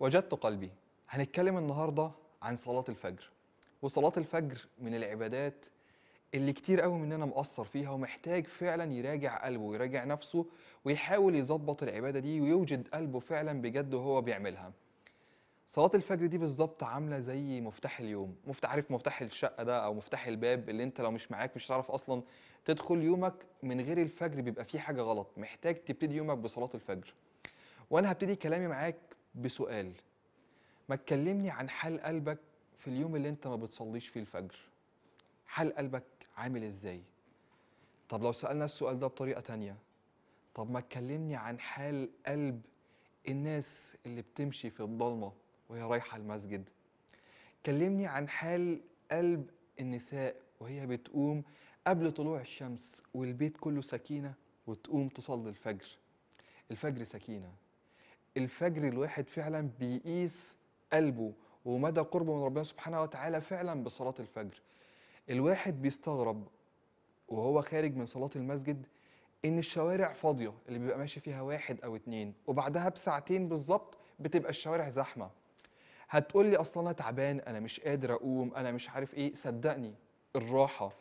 وجدت قلبي هنتكلم النهارده عن صلاة الفجر وصلاة الفجر من العبادات اللي كتير قوي مننا مقصر فيها ومحتاج فعلا يراجع قلبه ويراجع نفسه ويحاول يظبط العبادة دي ويوجد قلبه فعلا بجد وهو بيعملها صلاة الفجر دي بالظبط عاملة زي مفتاح اليوم مفتاح عارف مفتاح الشقة ده أو مفتاح الباب اللي أنت لو مش معاك مش هتعرف أصلا تدخل يومك من غير الفجر بيبقى فيه حاجة غلط محتاج تبتدي يومك بصلاة الفجر وأنا هبتدي كلامي معاك بسؤال ما تكلمني عن حال قلبك في اليوم اللي انت ما بتصليش فيه الفجر حال قلبك عامل ازاي طب لو سألنا السؤال ده بطريقة تانية طب ما تكلمني عن حال قلب الناس اللي بتمشي في الضلمة وهي رايحة المسجد كلمني عن حال قلب النساء وهي بتقوم قبل طلوع الشمس والبيت كله سكينة وتقوم تصلي الفجر الفجر سكينة الفجر الواحد فعلا بيقيس قلبه ومدى قربه من ربنا سبحانه وتعالى فعلا بصلاة الفجر الواحد بيستغرب وهو خارج من صلاة المسجد ان الشوارع فاضية اللي بيبقى ماشي فيها واحد او اتنين وبعدها بساعتين بالظبط بتبقى الشوارع زحمة هتقول لي اصلا انا تعبان انا مش قادر اقوم انا مش عارف ايه صدقني الراحة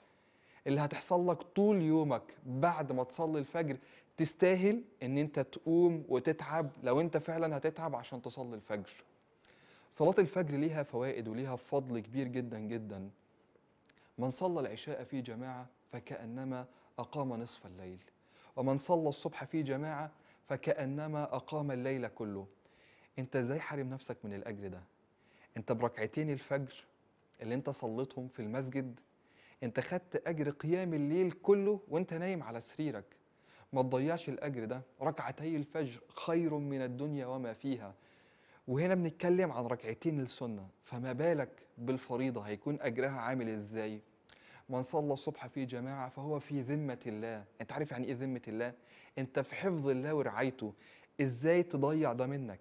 اللي هتحصل لك طول يومك بعد ما تصلي الفجر تستاهل ان انت تقوم وتتعب لو انت فعلا هتتعب عشان تصلي الفجر صلاة الفجر ليها فوائد وليها فضل كبير جدا جدا من صلى العشاء في جماعة فكأنما أقام نصف الليل ومن صلى الصبح في جماعة فكأنما أقام الليل كله أنت إزاي حارم نفسك من الأجر ده؟ أنت بركعتين الفجر اللي أنت صليتهم في المسجد انت خدت اجر قيام الليل كله وانت نايم على سريرك ما تضيعش الاجر ده ركعتي الفجر خير من الدنيا وما فيها وهنا بنتكلم عن ركعتين السنه فما بالك بالفريضه هيكون اجرها عامل ازاي من صلى الصبح في جماعه فهو في ذمه الله انت عارف يعني ايه ذمه الله انت في حفظ الله ورعايته ازاي تضيع ده منك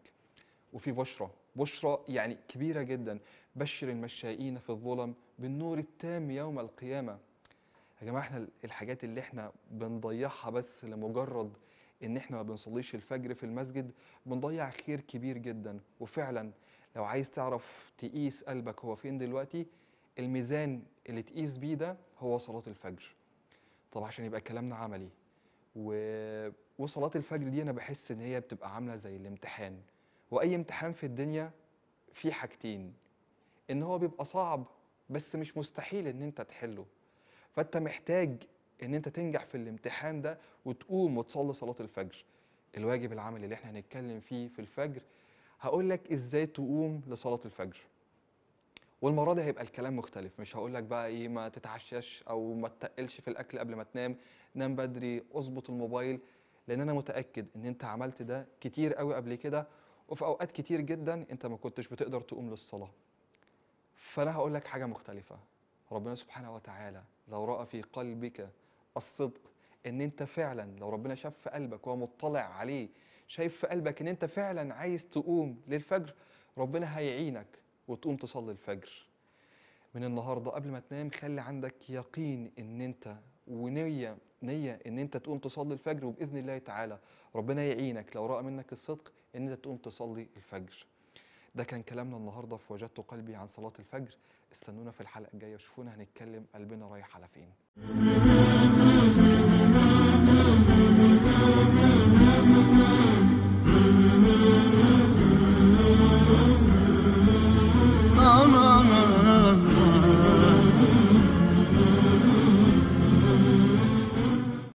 وفي بشره بشرى يعني كبيرة جدا بشر المشائين في الظلم بالنور التام يوم القيامة يا جماعة احنا الحاجات اللي احنا بنضيعها بس لمجرد ان احنا ما بنصليش الفجر في المسجد بنضيع خير كبير جدا وفعلا لو عايز تعرف تقيس قلبك هو فين دلوقتي الميزان اللي تقيس بيه ده هو صلاة الفجر طب عشان يبقى كلامنا عملي و... وصلاة الفجر دي أنا بحس إن هي بتبقى عاملة زي الامتحان واي امتحان في الدنيا فيه حاجتين ان هو بيبقى صعب بس مش مستحيل ان انت تحله فانت محتاج ان انت تنجح في الامتحان ده وتقوم وتصلي صلاه الفجر الواجب العملي اللي احنا هنتكلم فيه في الفجر هقول لك ازاي تقوم لصلاه الفجر والمره دي هيبقى الكلام مختلف مش هقول لك بقى ايه ما تتعشاش او ما تتقلش في الاكل قبل ما تنام نام بدري اظبط الموبايل لان انا متاكد ان انت عملت ده كتير قوي قبل كده وفي اوقات كتير جدا انت ما كنتش بتقدر تقوم للصلاه فانا هقول لك حاجه مختلفه ربنا سبحانه وتعالى لو راى في قلبك الصدق ان انت فعلا لو ربنا شاف في قلبك وهو مطلع عليه شايف في قلبك ان انت فعلا عايز تقوم للفجر ربنا هيعينك وتقوم تصلي الفجر من النهارده قبل ما تنام خلي عندك يقين ان انت ونيه نيه ان انت تقوم تصلي الفجر وباذن الله تعالى ربنا يعينك لو راى منك الصدق ان انت تقوم تصلي الفجر ده كان كلامنا النهارده في وجدت قلبي عن صلاه الفجر استنونا في الحلقه الجايه وشوفونا هنتكلم قلبنا رايح على فين